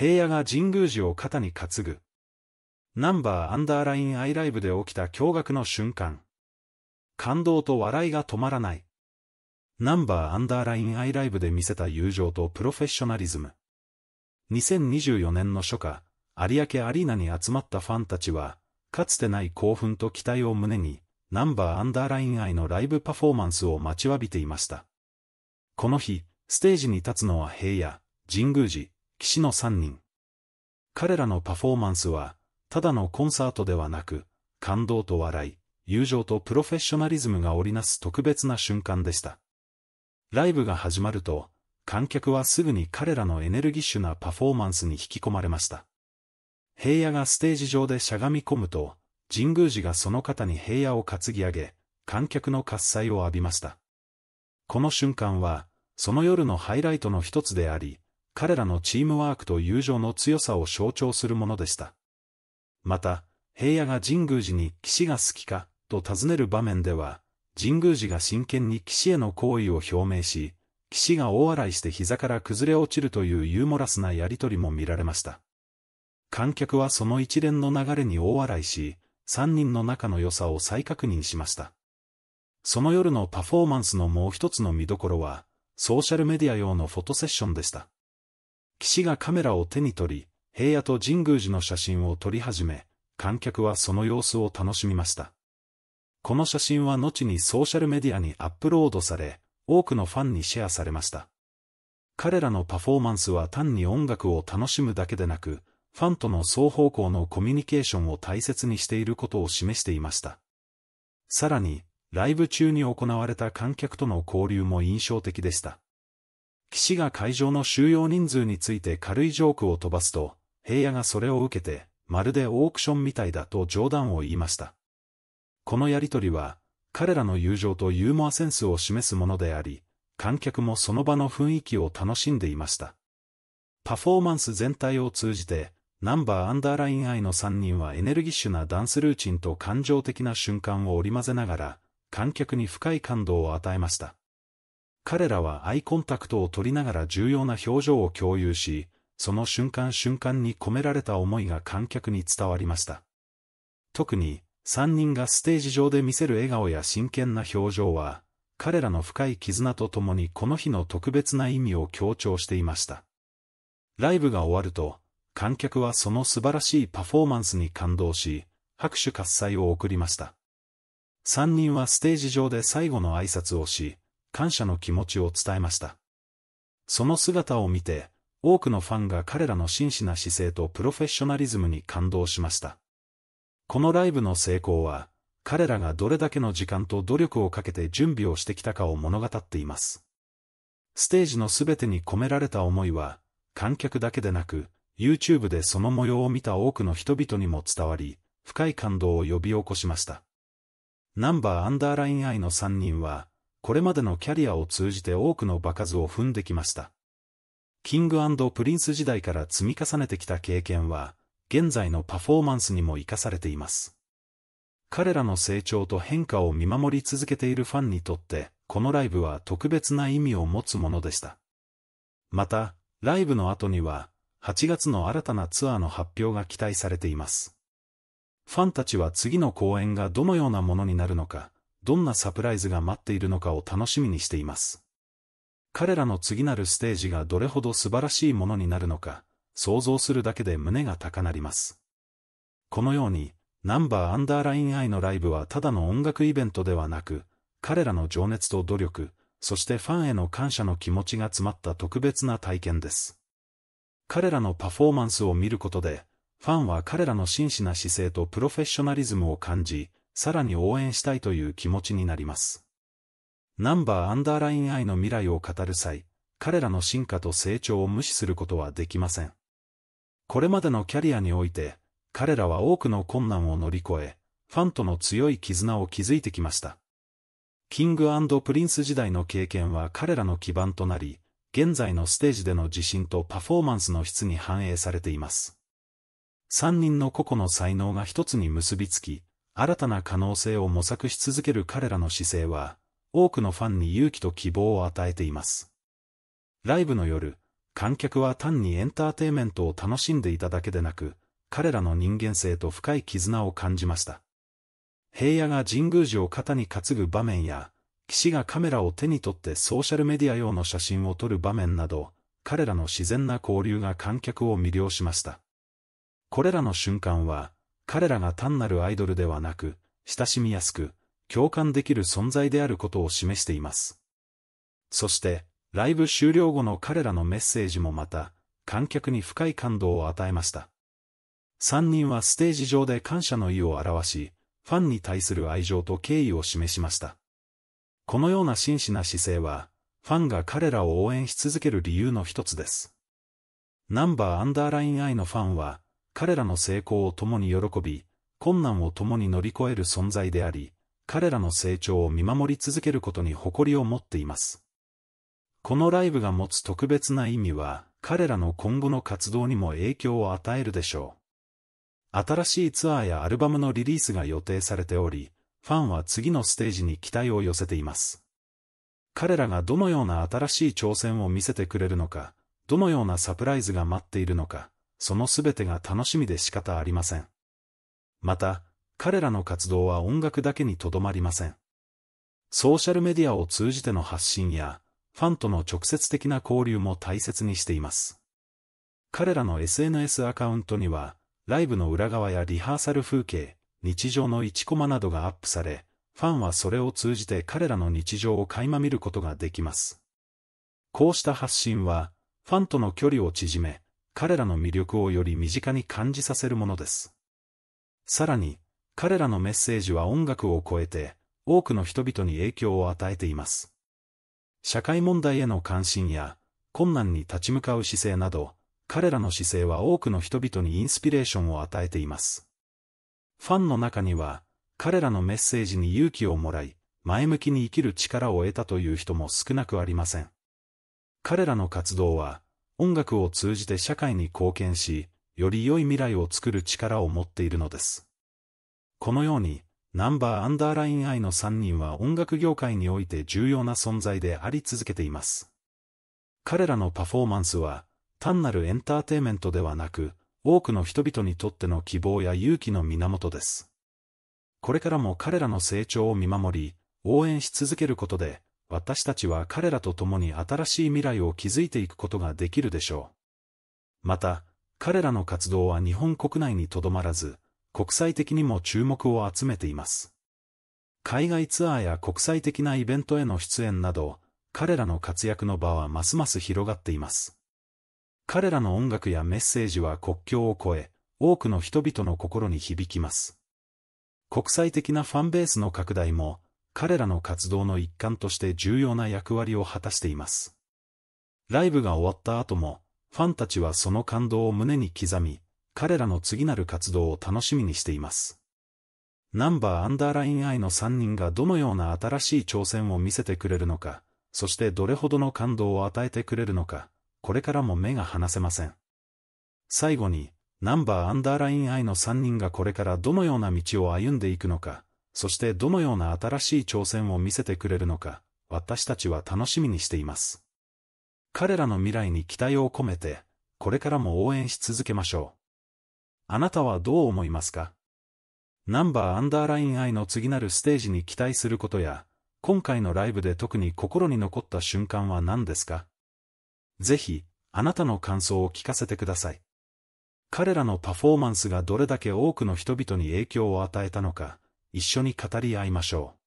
平野が神宮寺を肩に担ぐ。ナンバーアンダーラインアイライブで起きた驚愕の瞬間。感動と笑いが止まらない。ナンバーアンダーラインアイライブで見せた友情とプロフェッショナリズム。2024年の初夏、有明アリーナに集まったファンたちは、かつてない興奮と期待を胸に、ナンバーアンダーライン愛のライブパフォーマンスを待ちわびていました。この日、ステージに立つのは平野、神宮寺、騎士の三人。彼らのパフォーマンスは、ただのコンサートではなく、感動と笑い、友情とプロフェッショナリズムが織りなす特別な瞬間でした。ライブが始まると、観客はすぐに彼らのエネルギッシュなパフォーマンスに引き込まれました。平野がステージ上でしゃがみ込むと、神宮寺がその肩に平野を担ぎ上げ、観客の喝采を浴びました。この瞬間は、その夜のハイライトの一つであり、彼らのチームワークと友情の強さを象徴するものでした。また、平野が神宮寺に騎士が好きか、と尋ねる場面では、神宮寺が真剣に騎士への行為を表明し、騎士が大笑いして膝から崩れ落ちるというユーモラスなやりとりも見られました。観客はその一連の流れに大笑いし、三人の仲の良さを再確認しました。その夜のパフォーマンスのもう一つの見どころは、ソーシャルメディア用のフォトセッションでした。岸がカメラを手に取り、平野と神宮寺の写真を撮り始め、観客はその様子を楽しみました。この写真は後にソーシャルメディアにアップロードされ、多くのファンにシェアされました。彼らのパフォーマンスは単に音楽を楽しむだけでなく、ファンとの双方向のコミュニケーションを大切にしていることを示していました。さらに、ライブ中に行われた観客との交流も印象的でした。岸が会場の収容人数について軽いジョークを飛ばすと、平野がそれを受けて、まるでオークションみたいだと冗談を言いました。このやりとりは、彼らの友情とユーモアセンスを示すものであり、観客もその場の雰囲気を楽しんでいました。パフォーマンス全体を通じて、ナンバーアンダーライン愛の3人はエネルギッシュなダンスルーチンと感情的な瞬間を織り交ぜながら、観客に深い感動を与えました。彼らはアイコンタクトを取りながら重要な表情を共有し、その瞬間瞬間に込められた思いが観客に伝わりました。特に、3人がステージ上で見せる笑顔や真剣な表情は、彼らの深い絆とともにこの日の特別な意味を強調していました。ライブが終わると、観客はその素晴らしいパフォーマンスに感動し、拍手喝采を送りました。3人はステージ上で最後の挨拶をし、感謝の気持ちを伝えました。その姿を見て、多くのファンが彼らの真摯な姿勢とプロフェッショナリズムに感動しました。このライブの成功は、彼らがどれだけの時間と努力をかけて準備をしてきたかを物語っています。ステージのすべてに込められた思いは、観客だけでなく、YouTube でその模様を見た多くの人々にも伝わり、深い感動を呼び起こしました。ナンバーアンダーライン I の3人は、これまでのキャリアを通じて多くの場数を踏んできました。キングプリンス時代から積み重ねてきた経験は、現在のパフォーマンスにも生かされています。彼らの成長と変化を見守り続けているファンにとって、このライブは特別な意味を持つものでした。また、ライブの後には、8月の新たなツアーの発表が期待されています。ファンたちは次の公演がどのようなものになるのか、どんなサプライズが待っているのかを楽しみにしています。彼らの次なるステージがどれほど素晴らしいものになるのか、想像するだけで胸が高鳴ります。このように、ナンバーアンダーライン I のライブはただの音楽イベントではなく、彼らの情熱と努力、そしてファンへの感謝の気持ちが詰まった特別な体験です。彼らのパフォーマンスを見ることで、ファンは彼らの真摯な姿勢とプロフェッショナリズムを感じ、さらに応援したいという気持ちになります。ナンバーアンダーライン I の未来を語る際、彼らの進化と成長を無視することはできません。これまでのキャリアにおいて、彼らは多くの困難を乗り越え、ファンとの強い絆を築いてきました。キングプリンス時代の経験は彼らの基盤となり、現在のステージでの自信とパフォーマンスの質に反映されています。3人の個々の才能が一つに結びつき、新たな可能性を模索し続ける彼らの姿勢は、多くのファンに勇気と希望を与えています。ライブの夜、観客は単にエンターテイメントを楽しんでいただけでなく、彼らの人間性と深い絆を感じました。平野が神宮寺を肩に担ぐ場面や、岸がカメラを手に取ってソーシャルメディア用の写真を撮る場面など、彼らの自然な交流が観客を魅了しました。これらの瞬間は、彼らが単なるアイドルではなく、親しみやすく、共感できる存在であることを示しています。そして、ライブ終了後の彼らのメッセージもまた、観客に深い感動を与えました。3人はステージ上で感謝の意を表し、ファンに対する愛情と敬意を示しました。このような真摯な姿勢は、ファンが彼らを応援し続ける理由の一つです。ナンバーアンダーライン I のファンは、彼らの成功を共に喜び、困難を共に乗り越える存在であり、彼らの成長を見守り続けることに誇りを持っています。このライブが持つ特別な意味は、彼らの今後の活動にも影響を与えるでしょう。新しいツアーやアルバムのリリースが予定されており、ファンは次のステージに期待を寄せています。彼らがどのような新しい挑戦を見せてくれるのか、どのようなサプライズが待っているのか、そのすべてが楽しみで仕方ありません。また、彼らの活動は音楽だけにとどまりません。ソーシャルメディアを通じての発信や、ファンとの直接的な交流も大切にしています。彼らの SNS アカウントには、ライブの裏側やリハーサル風景、日常の1コマなどがアップされ、ファンはそれを通じて彼らの日常を垣間見ることができます。こうした発信は、ファンとの距離を縮め、彼らの魅力をより身近に感じさせるものです。さらに、彼らのメッセージは音楽を超えて、多くの人々に影響を与えています。社会問題への関心や、困難に立ち向かう姿勢など、彼らの姿勢は多くの人々にインスピレーションを与えています。ファンの中には、彼らのメッセージに勇気をもらい、前向きに生きる力を得たという人も少なくありません。彼らの活動は、音楽を通じて社会に貢献し、より良い未来を作る力を持っているのです。このように、ナンバーアンダーライン I の3人は音楽業界において重要な存在であり続けています。彼らのパフォーマンスは、単なるエンターテイメントではなく、多くの人々にとっての希望や勇気の源です。これからも彼らの成長を見守り、応援し続けることで、私たちは彼らと共に新しい未来を築いていくことができるでしょう。また、彼らの活動は日本国内にとどまらず、国際的にも注目を集めています。海外ツアーや国際的なイベントへの出演など、彼らの活躍の場はますます広がっています。彼らの音楽やメッセージは国境を越え、多くの人々の心に響きます。国際的なファンベースの拡大も、彼らの活動の一環として重要な役割を果たしています。ライブが終わった後も、ファンたちはその感動を胸に刻み、彼らの次なる活動を楽しみにしています。ナンバーアンダーラインイの3人がどのような新しい挑戦を見せてくれるのか、そしてどれほどの感動を与えてくれるのか、これからも目が離せません。最後に、ナンバーアンダーラインイの3人がこれからどのような道を歩んでいくのか、そしてどのような新しい挑戦を見せてくれるのか、私たちは楽しみにしています。彼らの未来に期待を込めて、これからも応援し続けましょう。あなたはどう思いますかナンバーアンダーライン I の次なるステージに期待することや、今回のライブで特に心に残った瞬間は何ですかぜひ、あなたの感想を聞かせてください。彼らのパフォーマンスがどれだけ多くの人々に影響を与えたのか、一緒に語り合いましょう。